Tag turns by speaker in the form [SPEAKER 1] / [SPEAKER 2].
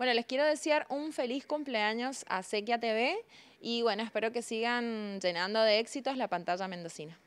[SPEAKER 1] Bueno, les quiero desear un feliz cumpleaños a Sequia TV y bueno, espero que sigan llenando de éxitos la pantalla mendocina.